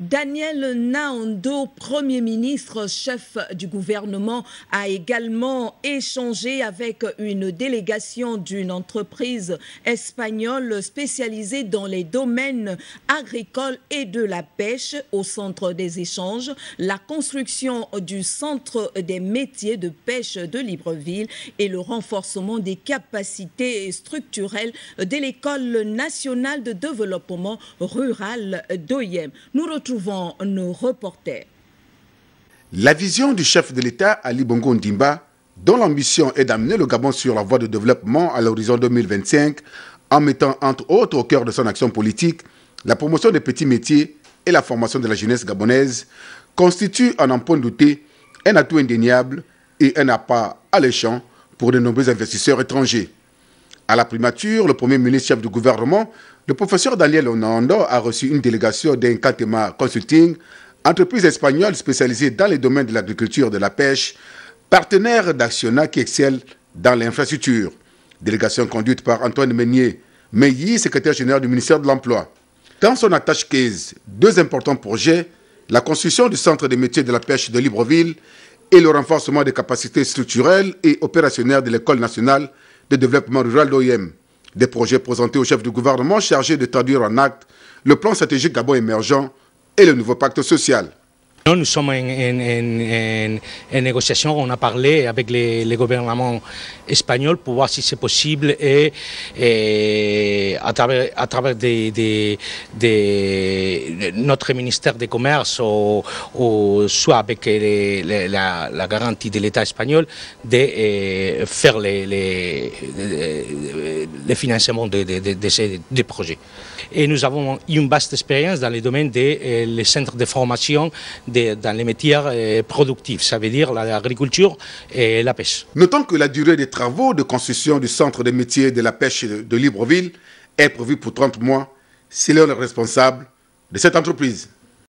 Daniel Naondo, Premier ministre, chef du gouvernement, a également échangé avec une délégation d'une entreprise espagnole spécialisée dans les domaines agricoles et de la pêche au centre des échanges, la construction du centre des métiers de pêche de Libreville et le renforcement des capacités structurelles de l'École nationale de développement rural d'OIM. Nous souvent nos La vision du chef de l'État, Ali Bongo Ndimba, dont l'ambition est d'amener le Gabon sur la voie de développement à l'horizon 2025, en mettant entre autres au cœur de son action politique la promotion des petits métiers et la formation de la jeunesse gabonaise, constitue en un point douter un atout indéniable et un appât alléchant pour de nombreux investisseurs étrangers. À la primature, le premier ministre chef du gouvernement, le professeur Daniel Onando a reçu une délégation d'Incatema Consulting, entreprise espagnole spécialisée dans les domaines de l'agriculture et de la pêche, partenaire d'Actiona qui excelle dans l'infrastructure. Délégation conduite par Antoine Meunier, Meilly, secrétaire général du ministère de l'Emploi. Dans son attache case deux importants projets, la construction du centre des métiers de la pêche de Libreville et le renforcement des capacités structurelles et opérationnelles de l'école nationale de développement rural, d'OIM, Des projets présentés au chef du gouvernement chargé de traduire en acte le plan stratégique Gabon émergent et le nouveau pacte social. Nous, sommes en, négociation, on a parlé avec les, les gouvernements espagnols pour voir si c'est possible et, à travers, notre ministère des commerce ou, soit avec la, garantie de l'État espagnol de eh, faire les, le financement de, ces projets. Et nous avons une vaste expérience dans le domaine des euh, centres de formation dans les métiers euh, productifs, ça veut dire l'agriculture et la pêche. Notons que la durée des travaux de construction du centre des métiers de la pêche de Libreville est prévue pour 30 mois. C'est le responsable de cette entreprise.